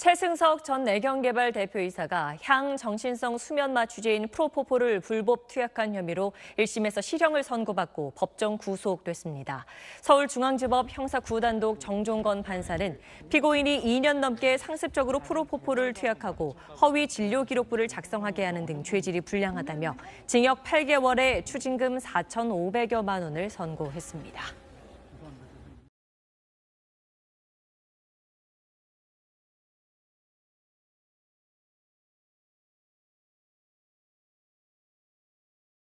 최승석 전 애경개발 대표이사가 향 정신성 수면마 주제인 프로포폴을 불법 투약한 혐의로 1심에서 실형을 선고받고 법정 구속됐습니다. 서울중앙지법 형사 9단독 정종건 판사는 피고인이 2년 넘게 상습적으로 프로포폴을 투약하고 허위 진료 기록부를 작성하게 하는 등 죄질이 불량하다며 징역 8개월에 추징금 4,500여만 원을 선고했습니다.